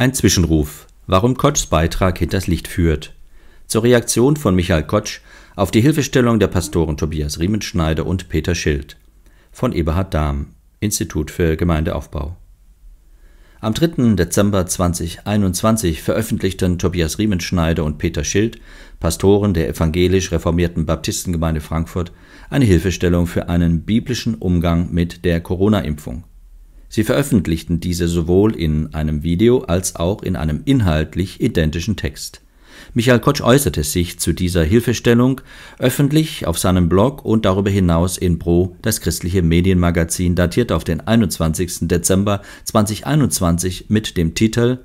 Ein Zwischenruf, warum Kotschs Beitrag hinters Licht führt. Zur Reaktion von Michael Kotsch auf die Hilfestellung der Pastoren Tobias Riemenschneider und Peter Schild. Von Eberhard Dahm, Institut für Gemeindeaufbau. Am 3. Dezember 2021 veröffentlichten Tobias Riemenschneider und Peter Schild, Pastoren der evangelisch reformierten Baptistengemeinde Frankfurt, eine Hilfestellung für einen biblischen Umgang mit der Corona-Impfung. Sie veröffentlichten diese sowohl in einem Video als auch in einem inhaltlich identischen Text. Michael Kotsch äußerte sich zu dieser Hilfestellung öffentlich auf seinem Blog und darüber hinaus in Pro, das christliche Medienmagazin, datiert auf den 21. Dezember 2021 mit dem Titel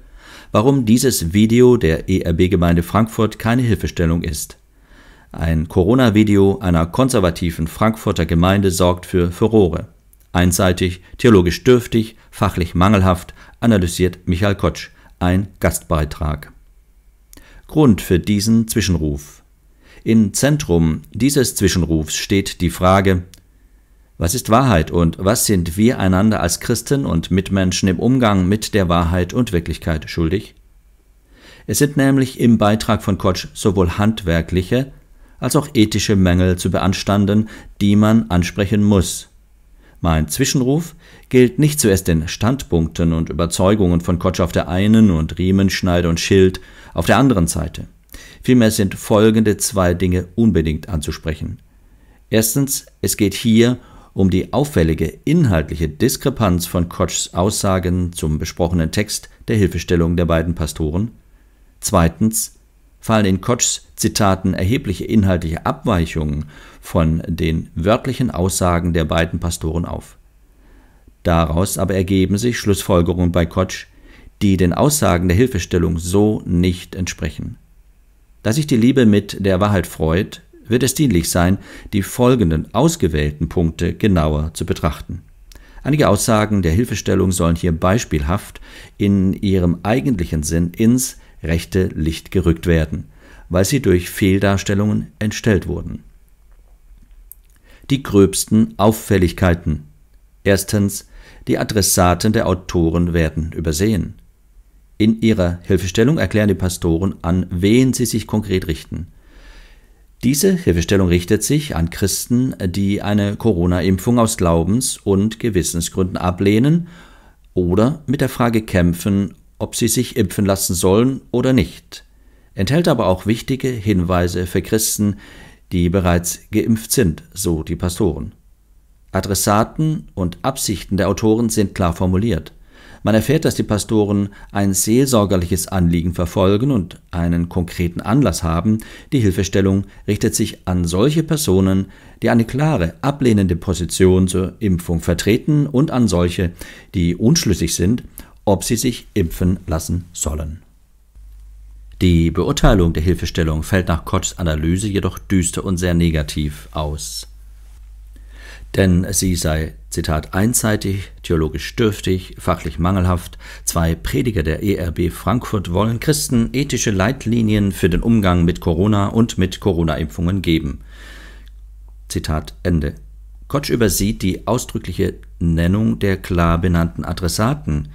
Warum dieses Video der ERB-Gemeinde Frankfurt keine Hilfestellung ist. Ein Corona-Video einer konservativen Frankfurter Gemeinde sorgt für Furore einseitig, theologisch dürftig, fachlich mangelhaft, analysiert Michael Kotsch, ein Gastbeitrag. Grund für diesen Zwischenruf. Im Zentrum dieses Zwischenrufs steht die Frage, was ist Wahrheit und was sind wir einander als Christen und Mitmenschen im Umgang mit der Wahrheit und Wirklichkeit schuldig? Es sind nämlich im Beitrag von Kotsch sowohl handwerkliche als auch ethische Mängel zu beanstanden, die man ansprechen muss, mein Zwischenruf gilt nicht zuerst den Standpunkten und Überzeugungen von Kotsch auf der einen und Riemenschneider und Schild auf der anderen Seite. Vielmehr sind folgende zwei Dinge unbedingt anzusprechen. Erstens, es geht hier um die auffällige inhaltliche Diskrepanz von Kotschs Aussagen zum besprochenen Text der Hilfestellung der beiden Pastoren. Zweitens, fallen in Kotschs Zitaten erhebliche inhaltliche Abweichungen von den wörtlichen Aussagen der beiden Pastoren auf. Daraus aber ergeben sich Schlussfolgerungen bei Kotsch, die den Aussagen der Hilfestellung so nicht entsprechen. Da sich die Liebe mit der Wahrheit freut, wird es dienlich sein, die folgenden ausgewählten Punkte genauer zu betrachten. Einige Aussagen der Hilfestellung sollen hier beispielhaft in ihrem eigentlichen Sinn ins rechte Licht gerückt werden, weil sie durch Fehldarstellungen entstellt wurden. Die gröbsten Auffälligkeiten. Erstens, die Adressaten der Autoren werden übersehen. In ihrer Hilfestellung erklären die Pastoren, an wen sie sich konkret richten. Diese Hilfestellung richtet sich an Christen, die eine Corona-Impfung aus Glaubens- und Gewissensgründen ablehnen oder mit der Frage kämpfen, ob sie sich impfen lassen sollen oder nicht, enthält aber auch wichtige Hinweise für Christen, die bereits geimpft sind, so die Pastoren. Adressaten und Absichten der Autoren sind klar formuliert. Man erfährt, dass die Pastoren ein seelsorgerliches Anliegen verfolgen und einen konkreten Anlass haben. Die Hilfestellung richtet sich an solche Personen, die eine klare, ablehnende Position zur Impfung vertreten und an solche, die unschlüssig sind ob sie sich impfen lassen sollen. Die Beurteilung der Hilfestellung fällt nach Kotts Analyse jedoch düster und sehr negativ aus. Denn sie sei, Zitat, einseitig, theologisch dürftig, fachlich mangelhaft. Zwei Prediger der ERB Frankfurt wollen Christen ethische Leitlinien für den Umgang mit Corona und mit Corona-Impfungen geben. Zitat Ende. Kotsch übersieht die ausdrückliche Nennung der klar benannten Adressaten.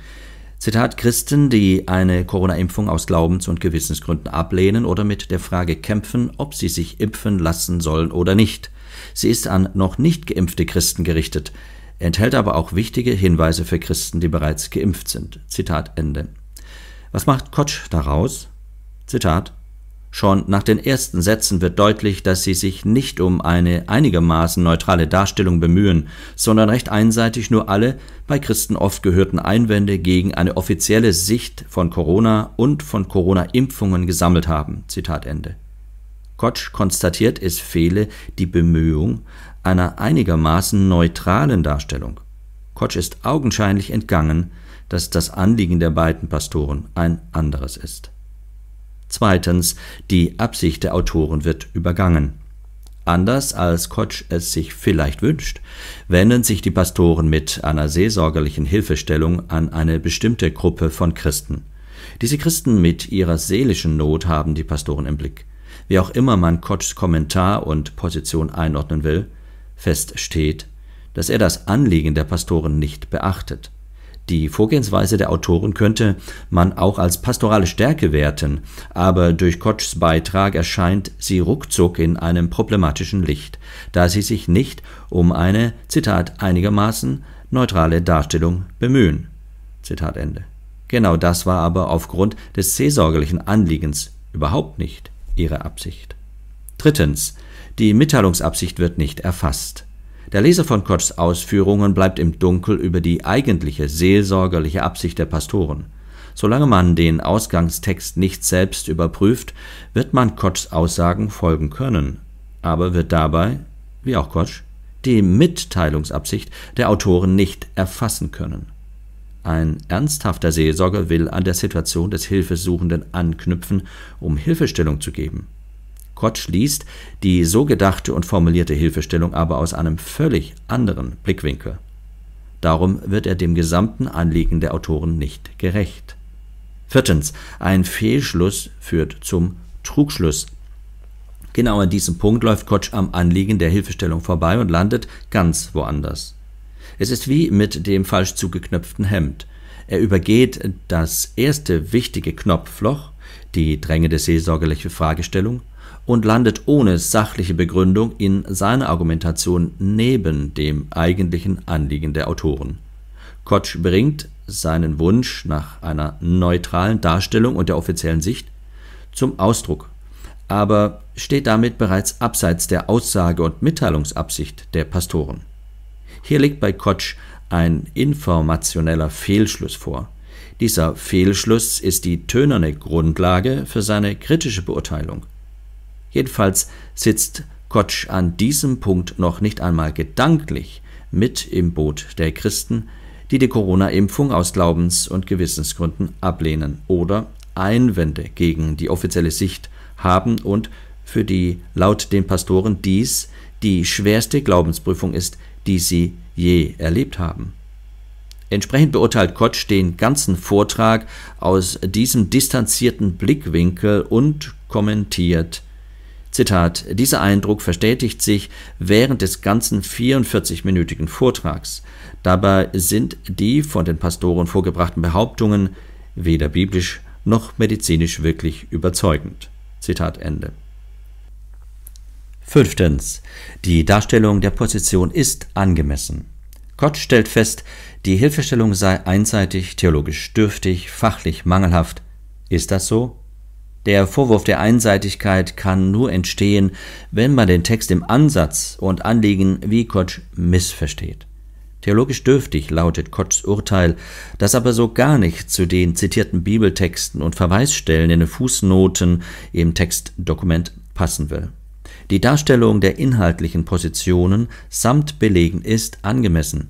Zitat Christen, die eine Corona-Impfung aus Glaubens- und Gewissensgründen ablehnen oder mit der Frage kämpfen, ob sie sich impfen lassen sollen oder nicht. Sie ist an noch nicht geimpfte Christen gerichtet, enthält aber auch wichtige Hinweise für Christen, die bereits geimpft sind. Zitat Ende. Was macht Kotsch daraus? Zitat Schon nach den ersten Sätzen wird deutlich, dass sie sich nicht um eine einigermaßen neutrale Darstellung bemühen, sondern recht einseitig nur alle bei Christen oft gehörten Einwände gegen eine offizielle Sicht von Corona und von Corona-Impfungen gesammelt haben. Zitat Ende. Kotsch konstatiert, es fehle die Bemühung einer einigermaßen neutralen Darstellung. Kotsch ist augenscheinlich entgangen, dass das Anliegen der beiden Pastoren ein anderes ist. Zweitens, die Absicht der Autoren wird übergangen. Anders als Kotsch es sich vielleicht wünscht, wenden sich die Pastoren mit einer seelsorgerlichen Hilfestellung an eine bestimmte Gruppe von Christen. Diese Christen mit ihrer seelischen Not haben die Pastoren im Blick. Wie auch immer man Kotschs Kommentar und Position einordnen will, fest steht, dass er das Anliegen der Pastoren nicht beachtet. Die Vorgehensweise der Autoren könnte man auch als pastorale Stärke werten, aber durch Kotschs Beitrag erscheint sie ruckzuck in einem problematischen Licht, da sie sich nicht um eine, Zitat, einigermaßen neutrale Darstellung bemühen. Zitat Ende. Genau das war aber aufgrund des seelsorgerlichen Anliegens überhaupt nicht ihre Absicht. Drittens. Die Mitteilungsabsicht wird nicht erfasst. Der Leser von Kotts Ausführungen bleibt im Dunkel über die eigentliche seelsorgerliche Absicht der Pastoren. Solange man den Ausgangstext nicht selbst überprüft, wird man Kotts Aussagen folgen können, aber wird dabei, wie auch Kotsch, die Mitteilungsabsicht der Autoren nicht erfassen können. Ein ernsthafter Seelsorger will an der Situation des Hilfesuchenden anknüpfen, um Hilfestellung zu geben. Kotsch liest die so gedachte und formulierte Hilfestellung aber aus einem völlig anderen Blickwinkel. Darum wird er dem gesamten Anliegen der Autoren nicht gerecht. Viertens, ein Fehlschluss führt zum Trugschluss. Genau an diesem Punkt läuft Kotsch am Anliegen der Hilfestellung vorbei und landet ganz woanders. Es ist wie mit dem falsch zugeknöpften Hemd. Er übergeht das erste wichtige Knopfloch, die drängende seelsorgerliche Fragestellung, und landet ohne sachliche Begründung in seiner Argumentation neben dem eigentlichen Anliegen der Autoren. Kotsch bringt seinen Wunsch nach einer neutralen Darstellung und der offiziellen Sicht zum Ausdruck, aber steht damit bereits abseits der Aussage und Mitteilungsabsicht der Pastoren. Hier liegt bei Kotsch ein informationeller Fehlschluss vor. Dieser Fehlschluss ist die tönerne Grundlage für seine kritische Beurteilung. Jedenfalls sitzt Kotsch an diesem Punkt noch nicht einmal gedanklich mit im Boot der Christen, die die Corona-Impfung aus Glaubens- und Gewissensgründen ablehnen oder Einwände gegen die offizielle Sicht haben und für die laut den Pastoren dies die schwerste Glaubensprüfung ist, die sie je erlebt haben. Entsprechend beurteilt Kotsch den ganzen Vortrag aus diesem distanzierten Blickwinkel und kommentiert Zitat, dieser Eindruck verstetigt sich während des ganzen 44-minütigen Vortrags. Dabei sind die von den Pastoren vorgebrachten Behauptungen weder biblisch noch medizinisch wirklich überzeugend. Zitat Ende. Fünftens. Die Darstellung der Position ist angemessen. Gott stellt fest, die Hilfestellung sei einseitig, theologisch dürftig, fachlich mangelhaft. Ist das so? Der Vorwurf der Einseitigkeit kann nur entstehen, wenn man den Text im Ansatz und Anliegen wie Kotsch missversteht. Theologisch dürftig lautet Kotschs Urteil, das aber so gar nicht zu den zitierten Bibeltexten und Verweisstellen in den Fußnoten im Textdokument passen will. Die Darstellung der inhaltlichen Positionen samt Belegen ist angemessen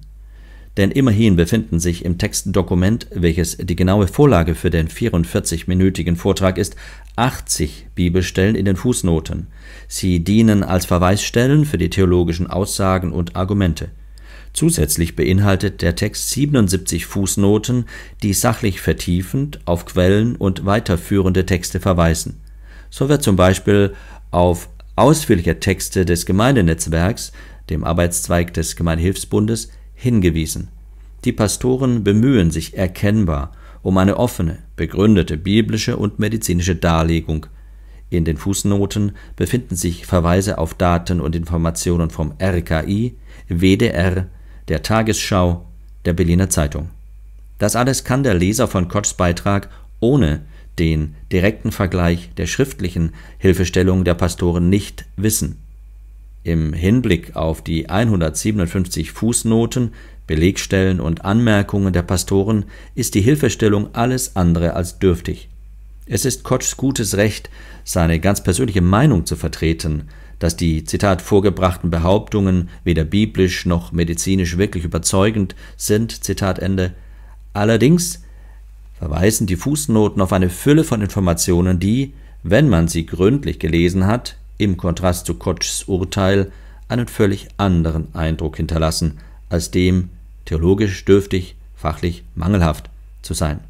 denn immerhin befinden sich im Textdokument, welches die genaue Vorlage für den 44-minütigen Vortrag ist, 80 Bibelstellen in den Fußnoten. Sie dienen als Verweisstellen für die theologischen Aussagen und Argumente. Zusätzlich beinhaltet der Text 77 Fußnoten, die sachlich vertiefend auf Quellen und weiterführende Texte verweisen. So wird zum Beispiel auf ausführliche Texte des Gemeindenetzwerks, dem Arbeitszweig des Gemeinhilfsbundes, hingewiesen. Die Pastoren bemühen sich erkennbar um eine offene, begründete biblische und medizinische Darlegung. In den Fußnoten befinden sich Verweise auf Daten und Informationen vom RKI, WDR, der Tagesschau, der Berliner Zeitung. Das alles kann der Leser von Kochs Beitrag ohne den direkten Vergleich der schriftlichen Hilfestellung der Pastoren nicht wissen. Im Hinblick auf die 157 Fußnoten, Belegstellen und Anmerkungen der Pastoren ist die Hilfestellung alles andere als dürftig. Es ist Kotschs gutes Recht, seine ganz persönliche Meinung zu vertreten, dass die Zitat vorgebrachten Behauptungen weder biblisch noch medizinisch wirklich überzeugend sind, Zitat Ende. Allerdings verweisen die Fußnoten auf eine Fülle von Informationen, die, wenn man sie gründlich gelesen hat, im Kontrast zu Kotschs Urteil einen völlig anderen Eindruck hinterlassen, als dem, theologisch dürftig, fachlich mangelhaft zu sein.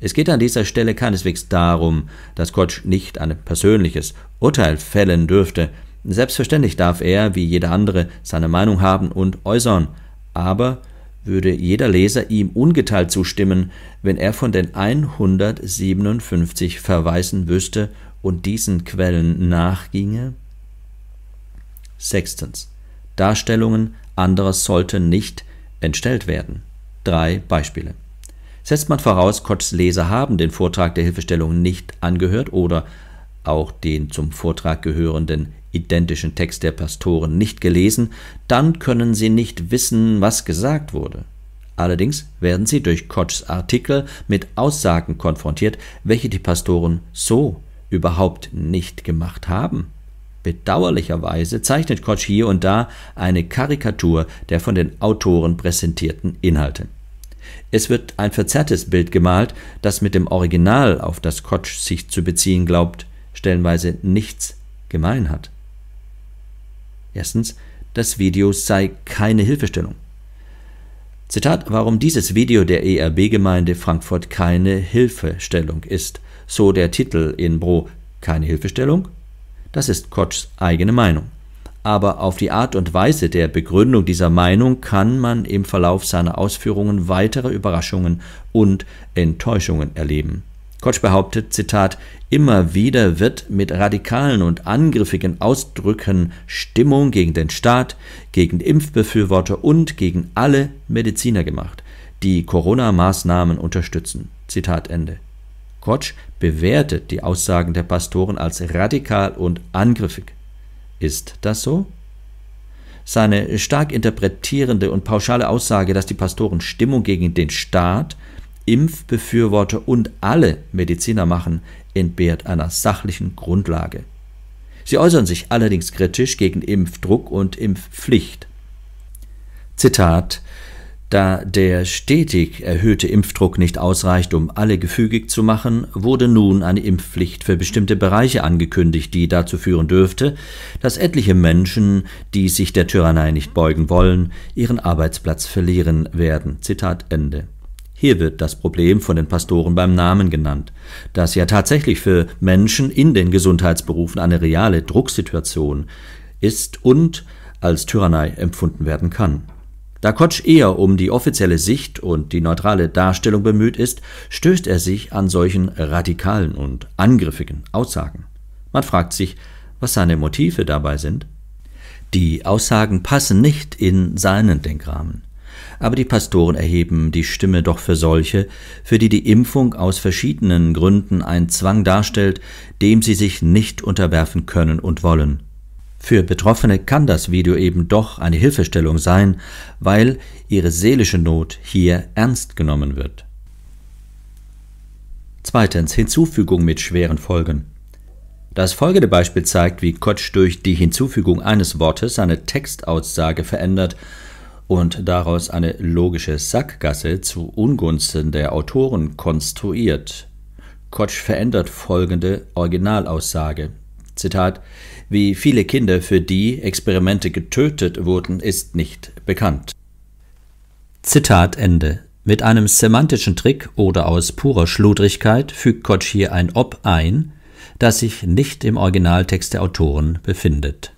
Es geht an dieser Stelle keineswegs darum, dass Kotsch nicht ein persönliches Urteil fällen dürfte. Selbstverständlich darf er, wie jeder andere, seine Meinung haben und äußern, aber würde jeder Leser ihm ungeteilt zustimmen, wenn er von den 157 Verweisen wüsste, und diesen Quellen nachginge? Sechstens. Darstellungen anderer sollten nicht entstellt werden. Drei Beispiele. Setzt man voraus, Kotts Leser haben den Vortrag der Hilfestellung nicht angehört oder auch den zum Vortrag gehörenden identischen Text der Pastoren nicht gelesen, dann können sie nicht wissen, was gesagt wurde. Allerdings werden sie durch Kotts Artikel mit Aussagen konfrontiert, welche die Pastoren so überhaupt nicht gemacht haben. Bedauerlicherweise zeichnet Koch hier und da eine Karikatur der von den Autoren präsentierten Inhalte. Es wird ein verzerrtes Bild gemalt, das mit dem Original, auf das Koch sich zu beziehen glaubt, stellenweise nichts gemein hat. Erstens, das Video sei keine Hilfestellung. Zitat, warum dieses Video der ERB-Gemeinde Frankfurt keine Hilfestellung ist. So der Titel in Bro, keine Hilfestellung? Das ist Kotschs eigene Meinung. Aber auf die Art und Weise der Begründung dieser Meinung kann man im Verlauf seiner Ausführungen weitere Überraschungen und Enttäuschungen erleben. Koch behauptet, Zitat, immer wieder wird mit radikalen und angriffigen Ausdrücken Stimmung gegen den Staat, gegen Impfbefürworter und gegen alle Mediziner gemacht, die Corona-Maßnahmen unterstützen. Zitat Ende. Koch bewertet die Aussagen der Pastoren als radikal und angriffig. Ist das so? Seine stark interpretierende und pauschale Aussage, dass die Pastoren Stimmung gegen den Staat Impfbefürworter und alle Mediziner machen, entbehrt einer sachlichen Grundlage. Sie äußern sich allerdings kritisch gegen Impfdruck und Impfpflicht. Zitat da der stetig erhöhte Impfdruck nicht ausreicht, um alle gefügig zu machen, wurde nun eine Impfpflicht für bestimmte Bereiche angekündigt, die dazu führen dürfte, dass etliche Menschen, die sich der Tyrannei nicht beugen wollen, ihren Arbeitsplatz verlieren werden. Zitat Ende. Hier wird das Problem von den Pastoren beim Namen genannt, das ja tatsächlich für Menschen in den Gesundheitsberufen eine reale Drucksituation ist und als Tyrannei empfunden werden kann. Da Kotsch eher um die offizielle Sicht und die neutrale Darstellung bemüht ist, stößt er sich an solchen radikalen und angriffigen Aussagen. Man fragt sich, was seine Motive dabei sind. Die Aussagen passen nicht in seinen Denkrahmen aber die Pastoren erheben die Stimme doch für solche, für die die Impfung aus verschiedenen Gründen ein Zwang darstellt, dem sie sich nicht unterwerfen können und wollen. Für Betroffene kann das Video eben doch eine Hilfestellung sein, weil ihre seelische Not hier ernst genommen wird. Zweitens Hinzufügung mit schweren Folgen. Das folgende Beispiel zeigt, wie Kotsch durch die Hinzufügung eines Wortes seine Textaussage verändert und daraus eine logische Sackgasse zu Ungunsten der Autoren konstruiert. Kotsch verändert folgende Originalaussage. Zitat Wie viele Kinder für die Experimente getötet wurden, ist nicht bekannt. Zitat Ende. Mit einem semantischen Trick oder aus purer Schludrigkeit fügt Kotsch hier ein Ob ein, das sich nicht im Originaltext der Autoren befindet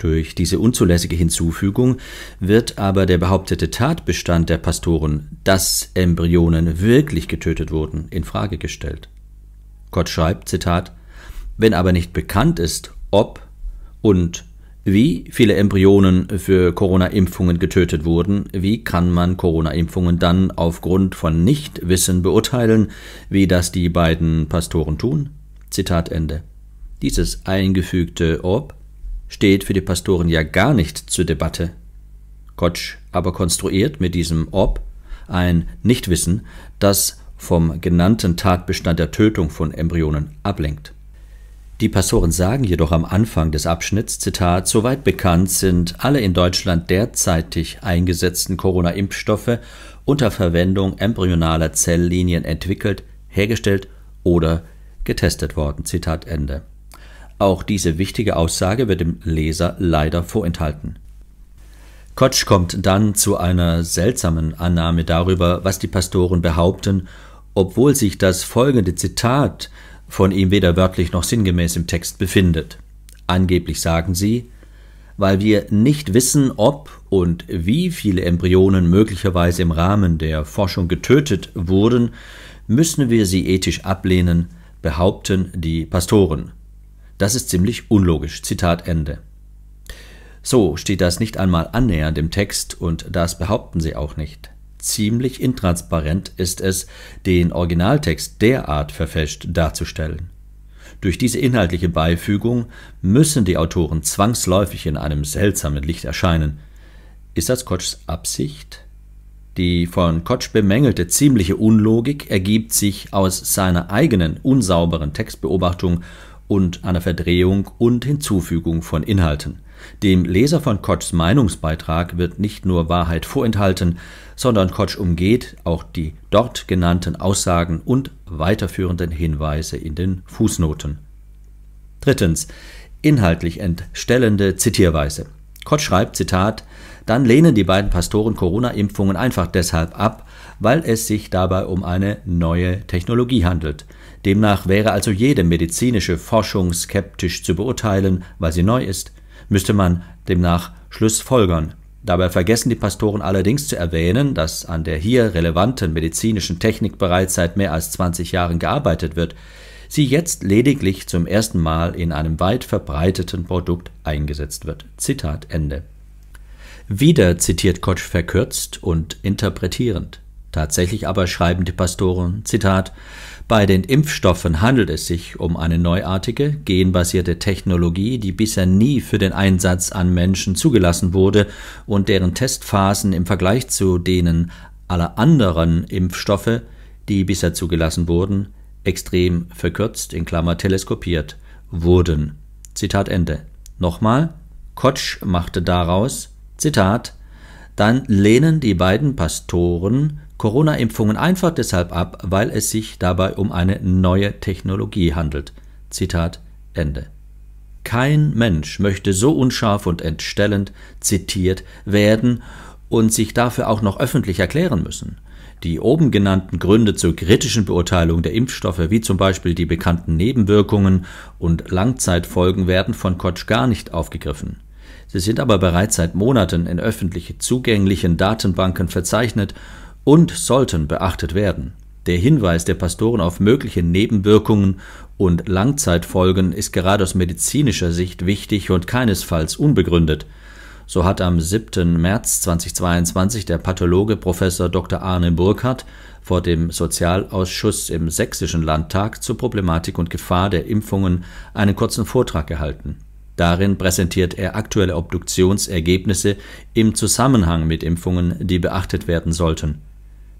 durch diese unzulässige Hinzufügung wird aber der behauptete Tatbestand der Pastoren, dass Embryonen wirklich getötet wurden, in Frage gestellt. Gott schreibt, Zitat, wenn aber nicht bekannt ist, ob und wie viele Embryonen für Corona-Impfungen getötet wurden, wie kann man Corona-Impfungen dann aufgrund von Nichtwissen beurteilen, wie das die beiden Pastoren tun? Zitat Ende. Dieses eingefügte Ob steht für die Pastoren ja gar nicht zur Debatte. Kotsch aber konstruiert mit diesem Ob ein Nichtwissen, das vom genannten Tatbestand der Tötung von Embryonen ablenkt. Die Pastoren sagen jedoch am Anfang des Abschnitts, Zitat, soweit bekannt sind alle in Deutschland derzeitig eingesetzten Corona-Impfstoffe unter Verwendung embryonaler Zelllinien entwickelt, hergestellt oder getestet worden. Zitat Ende. Auch diese wichtige Aussage wird dem Leser leider vorenthalten. Kotsch kommt dann zu einer seltsamen Annahme darüber, was die Pastoren behaupten, obwohl sich das folgende Zitat von ihm weder wörtlich noch sinngemäß im Text befindet. Angeblich sagen sie, weil wir nicht wissen, ob und wie viele Embryonen möglicherweise im Rahmen der Forschung getötet wurden, müssen wir sie ethisch ablehnen, behaupten die Pastoren. Das ist ziemlich unlogisch. Zitat Ende. So steht das nicht einmal annähernd im Text und das behaupten sie auch nicht. Ziemlich intransparent ist es, den Originaltext derart verfälscht darzustellen. Durch diese inhaltliche Beifügung müssen die Autoren zwangsläufig in einem seltsamen Licht erscheinen. Ist das Kotschs Absicht? Die von Kotsch bemängelte ziemliche Unlogik ergibt sich aus seiner eigenen unsauberen Textbeobachtung und einer Verdrehung und Hinzufügung von Inhalten. Dem Leser von Kotschs Meinungsbeitrag wird nicht nur Wahrheit vorenthalten, sondern Kotsch umgeht auch die dort genannten Aussagen und weiterführenden Hinweise in den Fußnoten. Drittens. Inhaltlich entstellende Zitierweise. Kotsch schreibt, Zitat, dann lehnen die beiden Pastoren Corona-Impfungen einfach deshalb ab, weil es sich dabei um eine neue Technologie handelt. Demnach wäre also jede medizinische Forschung skeptisch zu beurteilen, weil sie neu ist, müsste man demnach Schlussfolgern. Dabei vergessen die Pastoren allerdings zu erwähnen, dass an der hier relevanten medizinischen Technik bereits seit mehr als 20 Jahren gearbeitet wird, sie jetzt lediglich zum ersten Mal in einem weit verbreiteten Produkt eingesetzt wird. Zitat Ende. Wieder zitiert Kotsch verkürzt und interpretierend. Tatsächlich aber schreiben die Pastoren, Zitat, bei den Impfstoffen handelt es sich um eine neuartige, genbasierte Technologie, die bisher nie für den Einsatz an Menschen zugelassen wurde und deren Testphasen im Vergleich zu denen aller anderen Impfstoffe, die bisher zugelassen wurden, extrem verkürzt, in Klammer teleskopiert, wurden. Zitat Ende. Nochmal, Kotsch machte daraus, Zitat, dann lehnen die beiden Pastoren Corona-Impfungen einfach deshalb ab, weil es sich dabei um eine neue Technologie handelt. Zitat Ende. Kein Mensch möchte so unscharf und entstellend zitiert werden und sich dafür auch noch öffentlich erklären müssen. Die oben genannten Gründe zur kritischen Beurteilung der Impfstoffe, wie zum Beispiel die bekannten Nebenwirkungen und Langzeitfolgen, werden von Kotsch gar nicht aufgegriffen. Sie sind aber bereits seit Monaten in öffentlich zugänglichen Datenbanken verzeichnet und sollten beachtet werden. Der Hinweis der Pastoren auf mögliche Nebenwirkungen und Langzeitfolgen ist gerade aus medizinischer Sicht wichtig und keinesfalls unbegründet. So hat am 7. März 2022 der Pathologe Professor Dr. Arne Burkhardt vor dem Sozialausschuss im Sächsischen Landtag zur Problematik und Gefahr der Impfungen einen kurzen Vortrag gehalten. Darin präsentiert er aktuelle Obduktionsergebnisse im Zusammenhang mit Impfungen, die beachtet werden sollten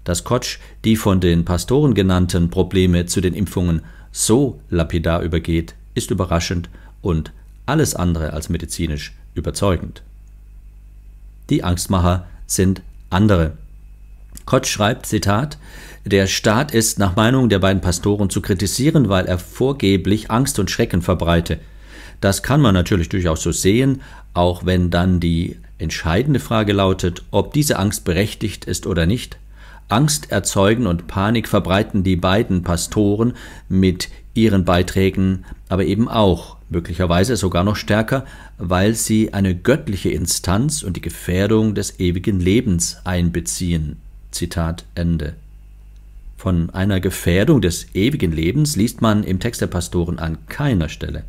dass Kotsch die von den Pastoren genannten Probleme zu den Impfungen so lapidar übergeht, ist überraschend und alles andere als medizinisch überzeugend. Die Angstmacher sind andere. Kotsch schreibt, Zitat, der Staat ist nach Meinung der beiden Pastoren zu kritisieren, weil er vorgeblich Angst und Schrecken verbreite. Das kann man natürlich durchaus so sehen, auch wenn dann die entscheidende Frage lautet, ob diese Angst berechtigt ist oder nicht, Angst erzeugen und Panik verbreiten die beiden Pastoren mit ihren Beiträgen aber eben auch, möglicherweise sogar noch stärker, weil sie eine göttliche Instanz und die Gefährdung des ewigen Lebens einbeziehen. Zitat Ende. Von einer Gefährdung des ewigen Lebens liest man im Text der Pastoren an keiner Stelle.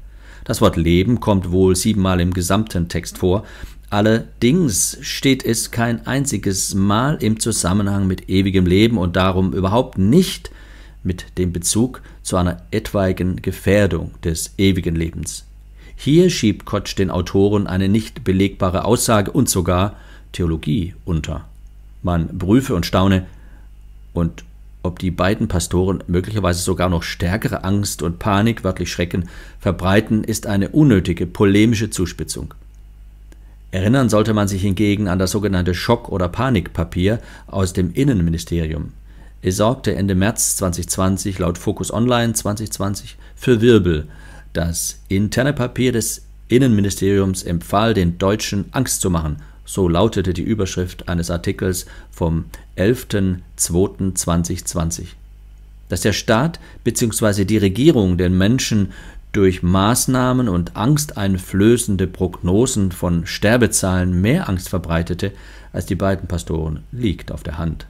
Das Wort Leben kommt wohl siebenmal im gesamten Text vor, Allerdings steht es kein einziges Mal im Zusammenhang mit ewigem Leben und darum überhaupt nicht mit dem Bezug zu einer etwaigen Gefährdung des ewigen Lebens. Hier schiebt Kotsch den Autoren eine nicht belegbare Aussage und sogar Theologie unter. Man prüfe und staune, und ob die beiden Pastoren möglicherweise sogar noch stärkere Angst und Panik, wörtlich Schrecken, verbreiten, ist eine unnötige polemische Zuspitzung. Erinnern sollte man sich hingegen an das sogenannte Schock- oder Panikpapier aus dem Innenministerium. Es sorgte Ende März 2020 laut Focus Online 2020 für Wirbel. Das interne Papier des Innenministeriums empfahl den Deutschen Angst zu machen. So lautete die Überschrift eines Artikels vom 11.02.2020. Dass der Staat bzw. die Regierung den Menschen durch Maßnahmen und angsteinflößende Prognosen von Sterbezahlen mehr Angst verbreitete als die beiden Pastoren, liegt auf der Hand.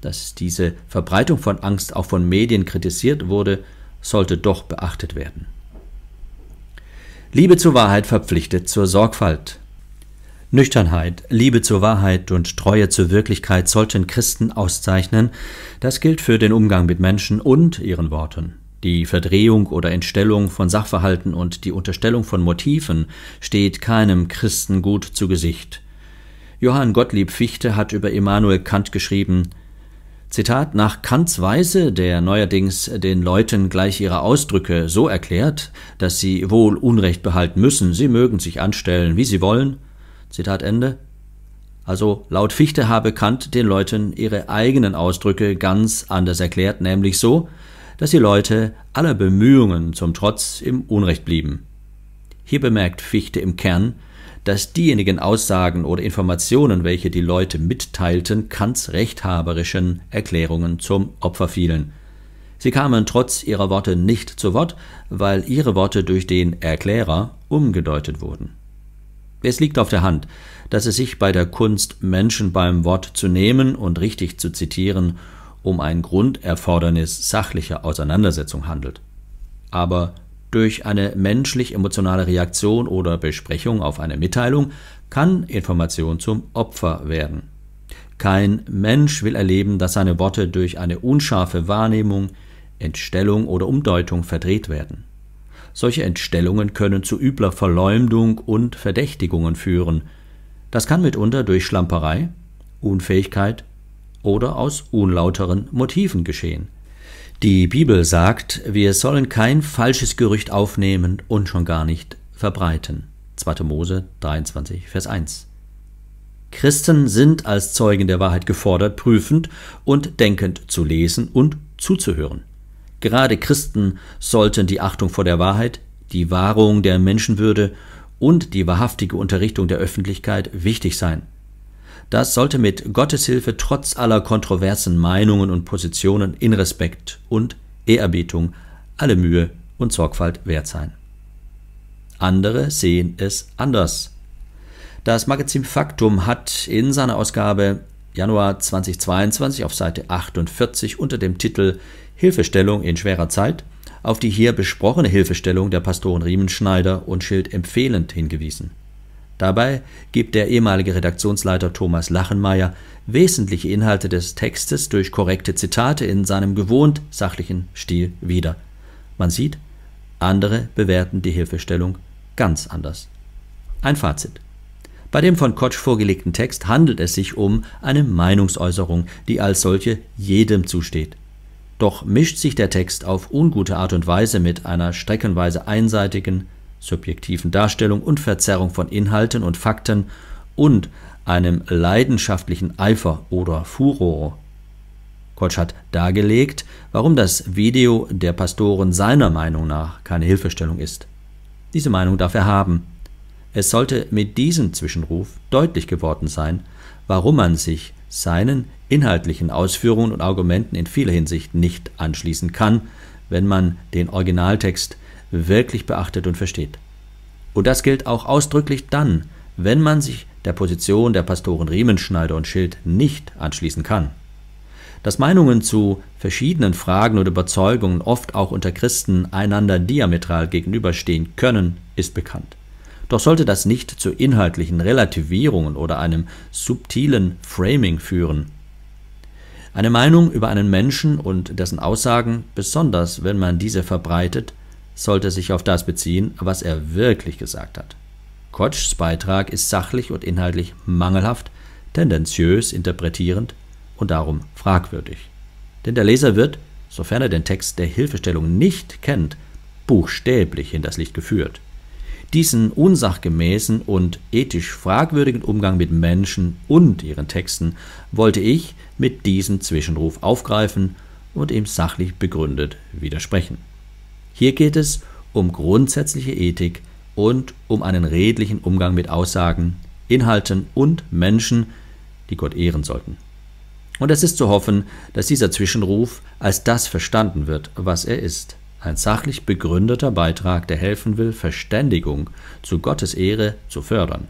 Dass diese Verbreitung von Angst auch von Medien kritisiert wurde, sollte doch beachtet werden. Liebe zur Wahrheit verpflichtet zur Sorgfalt. Nüchternheit, Liebe zur Wahrheit und Treue zur Wirklichkeit sollten Christen auszeichnen. Das gilt für den Umgang mit Menschen und ihren Worten. Die Verdrehung oder Entstellung von Sachverhalten und die Unterstellung von Motiven steht keinem Christen gut zu Gesicht. Johann Gottlieb Fichte hat über Immanuel Kant geschrieben, Zitat, nach Kants Weise, der neuerdings den Leuten gleich ihre Ausdrücke so erklärt, dass sie wohl Unrecht behalten müssen, sie mögen sich anstellen, wie sie wollen. Zitat Ende. Also laut Fichte habe Kant den Leuten ihre eigenen Ausdrücke ganz anders erklärt, nämlich so, dass die Leute aller Bemühungen zum Trotz im Unrecht blieben. Hier bemerkt Fichte im Kern, dass diejenigen Aussagen oder Informationen, welche die Leute mitteilten, Kants rechthaberischen Erklärungen zum Opfer fielen. Sie kamen trotz ihrer Worte nicht zu Wort, weil ihre Worte durch den Erklärer umgedeutet wurden. Es liegt auf der Hand, dass es sich bei der Kunst, Menschen beim Wort zu nehmen und richtig zu zitieren um ein Grunderfordernis sachlicher Auseinandersetzung handelt. Aber durch eine menschlich-emotionale Reaktion oder Besprechung auf eine Mitteilung kann Information zum Opfer werden. Kein Mensch will erleben, dass seine Worte durch eine unscharfe Wahrnehmung, Entstellung oder Umdeutung verdreht werden. Solche Entstellungen können zu übler Verleumdung und Verdächtigungen führen. Das kann mitunter durch Schlamperei, Unfähigkeit oder aus unlauteren Motiven geschehen. Die Bibel sagt, wir sollen kein falsches Gerücht aufnehmen und schon gar nicht verbreiten. 2. Mose 23, Vers 1. Christen sind als Zeugen der Wahrheit gefordert, prüfend und denkend zu lesen und zuzuhören. Gerade Christen sollten die Achtung vor der Wahrheit, die Wahrung der Menschenwürde und die wahrhaftige Unterrichtung der Öffentlichkeit wichtig sein. Das sollte mit Gottes Hilfe trotz aller kontroversen Meinungen und Positionen in Respekt und Ehrerbietung alle Mühe und Sorgfalt wert sein. Andere sehen es anders. Das Magazin Faktum hat in seiner Ausgabe Januar 2022 auf Seite 48 unter dem Titel Hilfestellung in schwerer Zeit auf die hier besprochene Hilfestellung der Pastoren Riemenschneider und Schild empfehlend hingewiesen. Dabei gibt der ehemalige Redaktionsleiter Thomas Lachenmeier wesentliche Inhalte des Textes durch korrekte Zitate in seinem gewohnt sachlichen Stil wieder. Man sieht, andere bewerten die Hilfestellung ganz anders. Ein Fazit. Bei dem von Kotsch vorgelegten Text handelt es sich um eine Meinungsäußerung, die als solche jedem zusteht. Doch mischt sich der Text auf ungute Art und Weise mit einer streckenweise einseitigen, subjektiven Darstellung und Verzerrung von Inhalten und Fakten und einem leidenschaftlichen Eifer oder Furor. Kotsch hat dargelegt, warum das Video der Pastoren seiner Meinung nach keine Hilfestellung ist. Diese Meinung darf er haben. Es sollte mit diesem Zwischenruf deutlich geworden sein, warum man sich seinen inhaltlichen Ausführungen und Argumenten in vieler Hinsicht nicht anschließen kann, wenn man den Originaltext wirklich beachtet und versteht. Und das gilt auch ausdrücklich dann, wenn man sich der Position der Pastoren Riemenschneider und Schild nicht anschließen kann. Dass Meinungen zu verschiedenen Fragen und Überzeugungen oft auch unter Christen einander diametral gegenüberstehen können, ist bekannt. Doch sollte das nicht zu inhaltlichen Relativierungen oder einem subtilen Framing führen. Eine Meinung über einen Menschen und dessen Aussagen, besonders wenn man diese verbreitet, sollte sich auf das beziehen, was er wirklich gesagt hat. Kotschs Beitrag ist sachlich und inhaltlich mangelhaft, tendenziös interpretierend und darum fragwürdig. Denn der Leser wird, sofern er den Text der Hilfestellung nicht kennt, buchstäblich hinters Licht geführt. Diesen unsachgemäßen und ethisch fragwürdigen Umgang mit Menschen und ihren Texten wollte ich mit diesem Zwischenruf aufgreifen und ihm sachlich begründet widersprechen. Hier geht es um grundsätzliche Ethik und um einen redlichen Umgang mit Aussagen, Inhalten und Menschen, die Gott ehren sollten. Und es ist zu hoffen, dass dieser Zwischenruf als das verstanden wird, was er ist. Ein sachlich begründeter Beitrag, der helfen will, Verständigung zu Gottes Ehre zu fördern.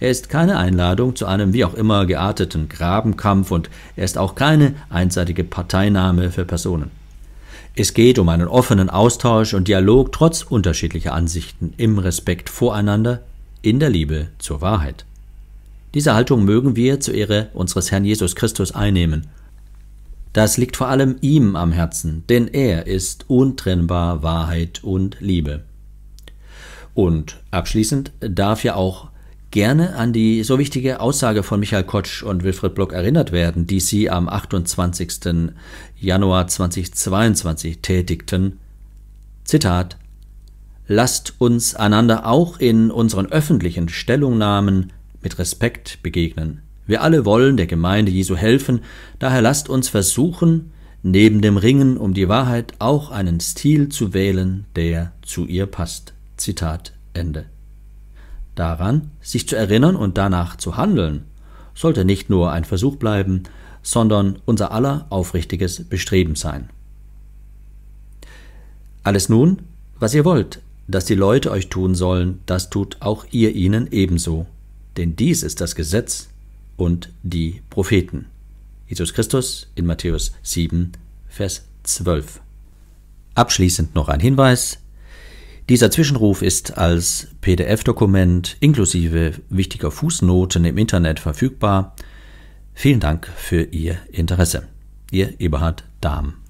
Er ist keine Einladung zu einem wie auch immer gearteten Grabenkampf und er ist auch keine einseitige Parteinahme für Personen. Es geht um einen offenen Austausch und Dialog trotz unterschiedlicher Ansichten im Respekt voreinander, in der Liebe zur Wahrheit. Diese Haltung mögen wir zur Ehre unseres Herrn Jesus Christus einnehmen. Das liegt vor allem ihm am Herzen, denn er ist untrennbar Wahrheit und Liebe. Und abschließend darf ja auch gerne an die so wichtige Aussage von Michael Kotsch und Wilfried Block erinnert werden, die sie am 28. Januar 2022 tätigten. Zitat Lasst uns einander auch in unseren öffentlichen Stellungnahmen mit Respekt begegnen. Wir alle wollen der Gemeinde Jesu helfen, daher lasst uns versuchen, neben dem Ringen um die Wahrheit auch einen Stil zu wählen, der zu ihr passt. Zitat Ende. Daran, sich zu erinnern und danach zu handeln, sollte nicht nur ein Versuch bleiben, sondern unser aller aufrichtiges Bestreben sein. Alles nun, was ihr wollt, dass die Leute euch tun sollen, das tut auch ihr ihnen ebenso, denn dies ist das Gesetz und die Propheten. Jesus Christus in Matthäus 7, Vers 12. Abschließend noch ein Hinweis, dieser Zwischenruf ist als PDF-Dokument inklusive wichtiger Fußnoten im Internet verfügbar. Vielen Dank für Ihr Interesse. Ihr Eberhard Dahm.